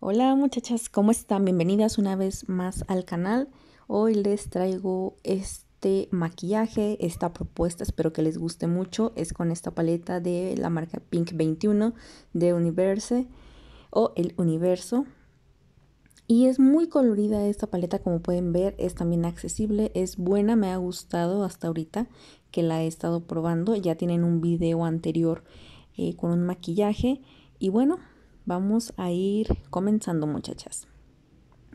Hola muchachas, ¿cómo están? Bienvenidas una vez más al canal. Hoy les traigo este maquillaje, esta propuesta, espero que les guste mucho. Es con esta paleta de la marca Pink 21 de Universe o El Universo. Y es muy colorida esta paleta, como pueden ver, es también accesible, es buena, me ha gustado hasta ahorita que la he estado probando. Ya tienen un video anterior eh, con un maquillaje. Y bueno, vamos a ir comenzando muchachas.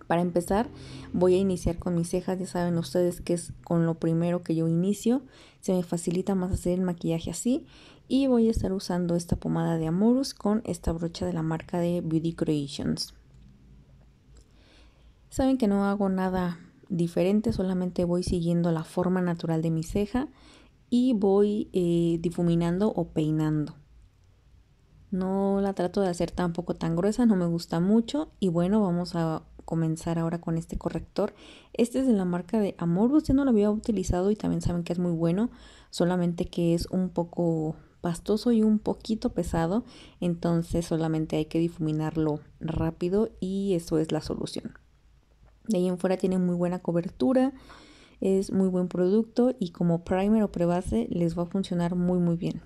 Para empezar voy a iniciar con mis cejas, ya saben ustedes que es con lo primero que yo inicio, se me facilita más hacer el maquillaje así y voy a estar usando esta pomada de Amorus con esta brocha de la marca de Beauty Creations. Saben que no hago nada diferente, solamente voy siguiendo la forma natural de mi ceja y voy eh, difuminando o peinando. No la trato de hacer tampoco tan gruesa, no me gusta mucho. Y bueno, vamos a comenzar ahora con este corrector. Este es de la marca de amorbus Yo no lo había utilizado y también saben que es muy bueno, solamente que es un poco pastoso y un poquito pesado, entonces solamente hay que difuminarlo rápido y eso es la solución. De ahí en fuera tiene muy buena cobertura, es muy buen producto y como primer o prebase les va a funcionar muy muy bien.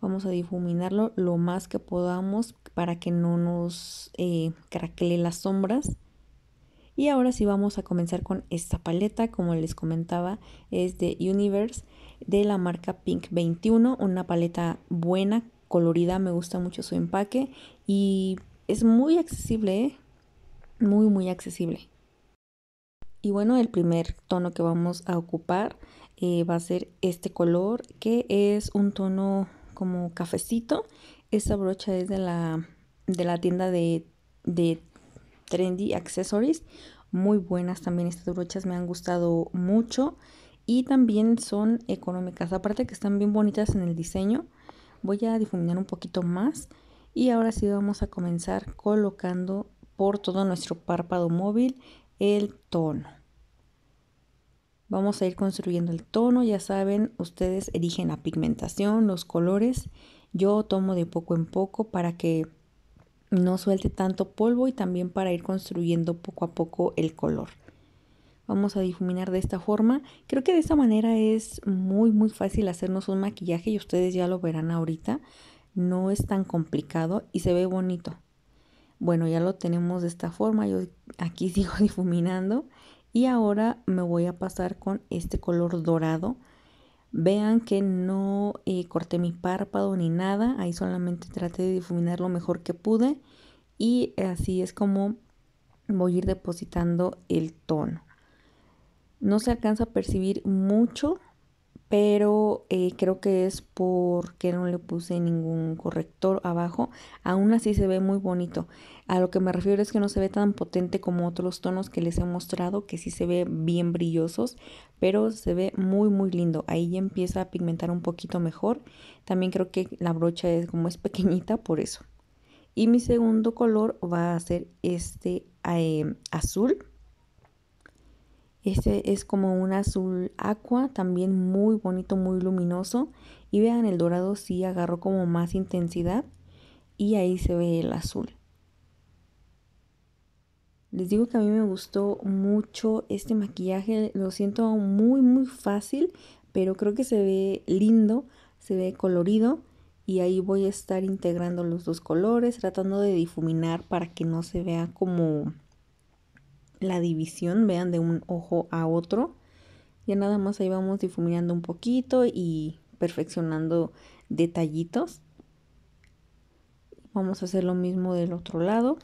Vamos a difuminarlo lo más que podamos para que no nos eh, craquele las sombras. Y ahora sí vamos a comenzar con esta paleta, como les comentaba, es de Universe de la marca Pink 21, una paleta buena, colorida, me gusta mucho su empaque y es muy accesible, ¿eh? muy muy accesible. Y bueno, el primer tono que vamos a ocupar eh, va a ser este color, que es un tono como cafecito. Esta brocha es de la, de la tienda de, de Trendy Accessories. Muy buenas también estas brochas, me han gustado mucho. Y también son económicas, aparte que están bien bonitas en el diseño. Voy a difuminar un poquito más. Y ahora sí vamos a comenzar colocando por todo nuestro párpado móvil el tono. Vamos a ir construyendo el tono, ya saben, ustedes eligen la pigmentación, los colores. Yo tomo de poco en poco para que no suelte tanto polvo y también para ir construyendo poco a poco el color. Vamos a difuminar de esta forma. Creo que de esta manera es muy muy fácil hacernos un maquillaje y ustedes ya lo verán ahorita. No es tan complicado y se ve bonito. Bueno, ya lo tenemos de esta forma, yo aquí sigo difuminando y ahora me voy a pasar con este color dorado. Vean que no eh, corté mi párpado ni nada, ahí solamente traté de difuminar lo mejor que pude y así es como voy a ir depositando el tono. No se alcanza a percibir mucho, pero eh, creo que es porque no le puse ningún corrector abajo. Aún así se ve muy bonito. A lo que me refiero es que no se ve tan potente como otros tonos que les he mostrado, que sí se ve bien brillosos, pero se ve muy muy lindo. Ahí ya empieza a pigmentar un poquito mejor. También creo que la brocha es como es pequeñita, por eso. Y mi segundo color va a ser este eh, azul este es como un azul aqua, también muy bonito, muy luminoso. Y vean, el dorado sí agarró como más intensidad y ahí se ve el azul. Les digo que a mí me gustó mucho este maquillaje, lo siento muy muy fácil, pero creo que se ve lindo, se ve colorido y ahí voy a estar integrando los dos colores, tratando de difuminar para que no se vea como la división, vean de un ojo a otro. Ya nada más ahí vamos difuminando un poquito y perfeccionando detallitos. Vamos a hacer lo mismo del otro lado.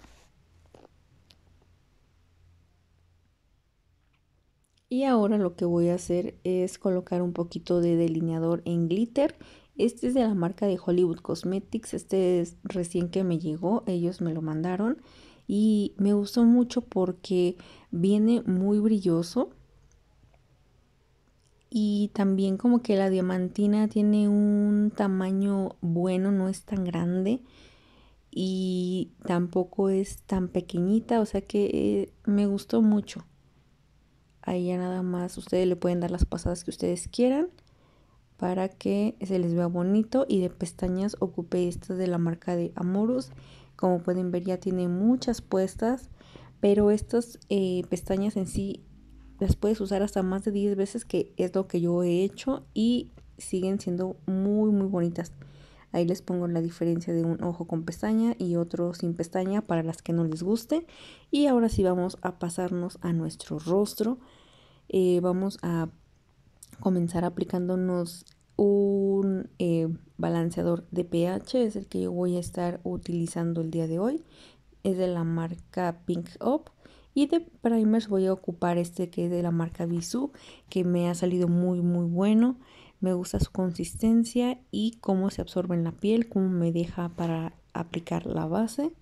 Y ahora lo que voy a hacer es colocar un poquito de delineador en glitter. Este es de la marca de Hollywood Cosmetics. Este es recién que me llegó. Ellos me lo mandaron y me gustó mucho porque viene muy brilloso y también como que la diamantina tiene un tamaño bueno, no es tan grande y tampoco es tan pequeñita, o sea que eh, me gustó mucho. Ahí ya nada más ustedes le pueden dar las pasadas que ustedes quieran para que se les vea bonito y de pestañas ocupe estas de la marca de Amorus como pueden ver ya tiene muchas puestas, pero estas eh, pestañas en sí las puedes usar hasta más de 10 veces que es lo que yo he hecho y siguen siendo muy muy bonitas. Ahí les pongo la diferencia de un ojo con pestaña y otro sin pestaña para las que no les guste. Y ahora sí vamos a pasarnos a nuestro rostro. Eh, vamos a comenzar aplicándonos un balanceador de pH, es el que yo voy a estar utilizando el día de hoy. Es de la marca Pink Up. Y de primers voy a ocupar este que es de la marca Visu que me ha salido muy muy bueno. Me gusta su consistencia y cómo se absorbe en la piel, cómo me deja para aplicar la base.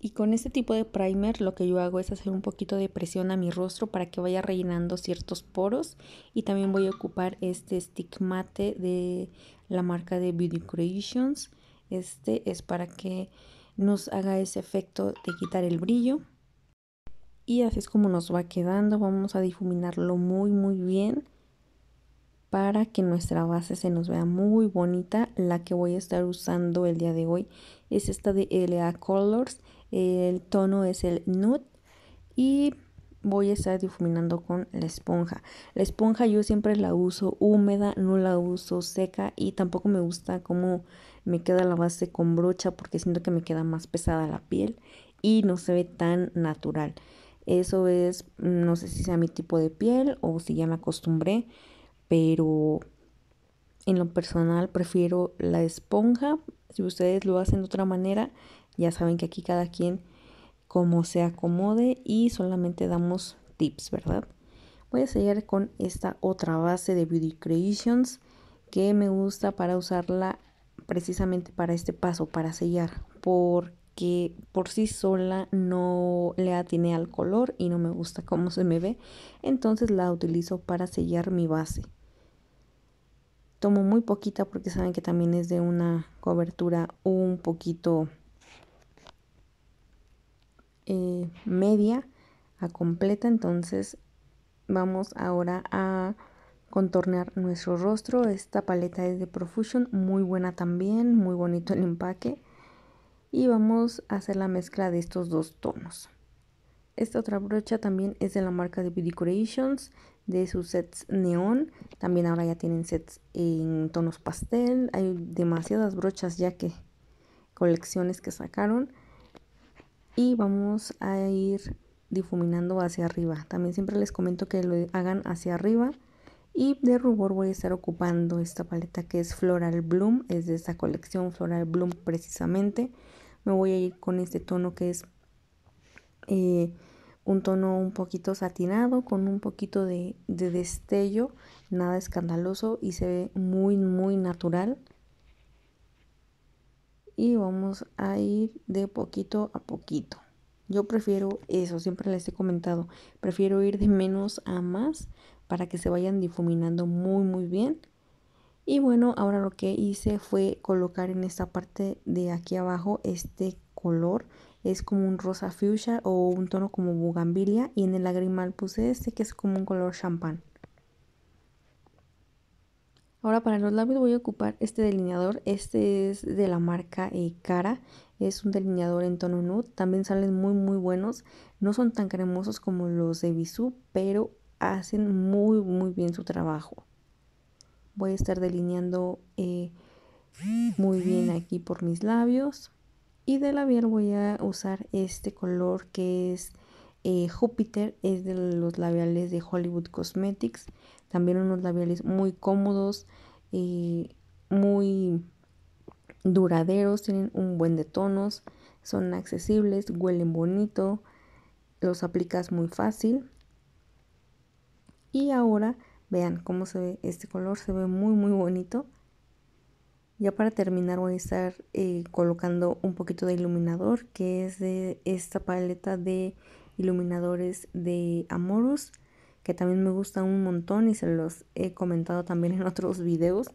Y con este tipo de primer lo que yo hago es hacer un poquito de presión a mi rostro para que vaya rellenando ciertos poros y también voy a ocupar este stick mate de la marca de Beauty Creations. Este es para que nos haga ese efecto de quitar el brillo. Y así es como nos va quedando, vamos a difuminarlo muy muy bien para que nuestra base se nos vea muy bonita. La que voy a estar usando el día de hoy es esta de LA Colors el tono es el nude y voy a estar difuminando con la esponja. La esponja yo siempre la uso húmeda, no la uso seca y tampoco me gusta cómo me queda la base con brocha porque siento que me queda más pesada la piel y no se ve tan natural. Eso es, no sé si sea mi tipo de piel o si ya me acostumbré, pero en lo personal prefiero la esponja. Si ustedes lo hacen de otra manera, ya saben que aquí cada quien como se acomode y solamente damos tips, ¿verdad? Voy a sellar con esta otra base de Beauty Creations que me gusta para usarla precisamente para este paso, para sellar, porque por sí sola no le atiné al color y no me gusta cómo se me ve, entonces la utilizo para sellar mi base. Tomo muy poquita porque saben que también es de una cobertura un poquito eh, media a completa. Entonces vamos ahora a contornear nuestro rostro. Esta paleta es de Profusion, muy buena también, muy bonito el empaque. Y vamos a hacer la mezcla de estos dos tonos. Esta otra brocha también es de la marca de Beauty Creations, de sus sets neón. También ahora ya tienen sets en tonos pastel. Hay demasiadas brochas ya que colecciones que sacaron y vamos a ir difuminando hacia arriba. También siempre les comento que lo hagan hacia arriba y de rubor voy a estar ocupando esta paleta que es Floral Bloom, es de esta colección Floral Bloom precisamente. Me voy a ir con este tono que es eh, un tono un poquito satinado con un poquito de, de destello, nada escandaloso y se ve muy muy natural y vamos a ir de poquito a poquito. Yo prefiero eso, siempre les he comentado, prefiero ir de menos a más para que se vayan difuminando muy muy bien. Y bueno, ahora lo que hice fue colocar en esta parte de aquí abajo este color. Es como un rosa fuchsia o un tono como bugambilia y en el lagrimal puse este que es como un color champán. Ahora para los labios voy a ocupar este delineador, este es de la marca eh, Cara, es un delineador en tono nude, también salen muy muy buenos, no son tan cremosos como los de Bisú, pero hacen muy muy bien su trabajo. Voy a estar delineando eh, muy bien aquí por mis labios y de labial voy a usar este color que es eh, Júpiter es de los labiales de Hollywood Cosmetics. También unos labiales muy cómodos, Y eh, muy duraderos, tienen un buen de tonos, son accesibles, huelen bonito, los aplicas muy fácil. Y ahora vean cómo se ve este color, se ve muy muy bonito. Ya para terminar voy a estar eh, colocando un poquito de iluminador que es de esta paleta de iluminadores de Amorus, que también me gustan un montón y se los he comentado también en otros videos.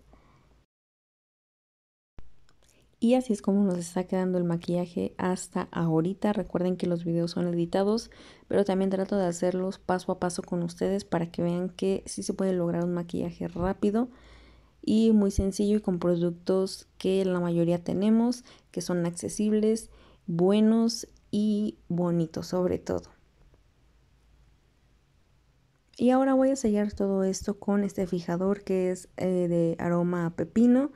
Y así es como nos está quedando el maquillaje hasta ahorita. Recuerden que los videos son editados, pero también trato de hacerlos paso a paso con ustedes para que vean que sí se puede lograr un maquillaje rápido y muy sencillo y con productos que la mayoría tenemos, que son accesibles, buenos y bonito sobre todo. Y ahora voy a sellar todo esto con este fijador que es eh, de aroma a pepino.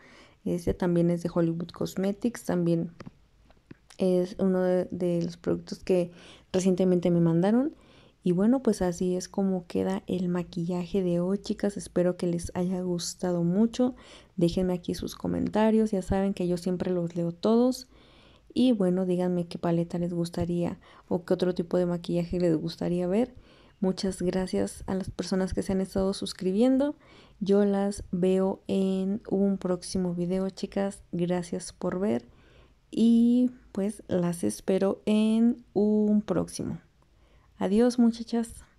Este también es de Hollywood Cosmetics, también es uno de los productos que recientemente me mandaron. Y bueno, pues así es como queda el maquillaje de hoy, chicas. Espero que les haya gustado mucho. Déjenme aquí sus comentarios. Ya saben que yo siempre los leo todos. Y bueno, díganme qué paleta les gustaría o qué otro tipo de maquillaje les gustaría ver. Muchas gracias a las personas que se han estado suscribiendo. Yo las veo en un próximo video, chicas. Gracias por ver. Y pues las espero en un próximo. Adiós, muchachas.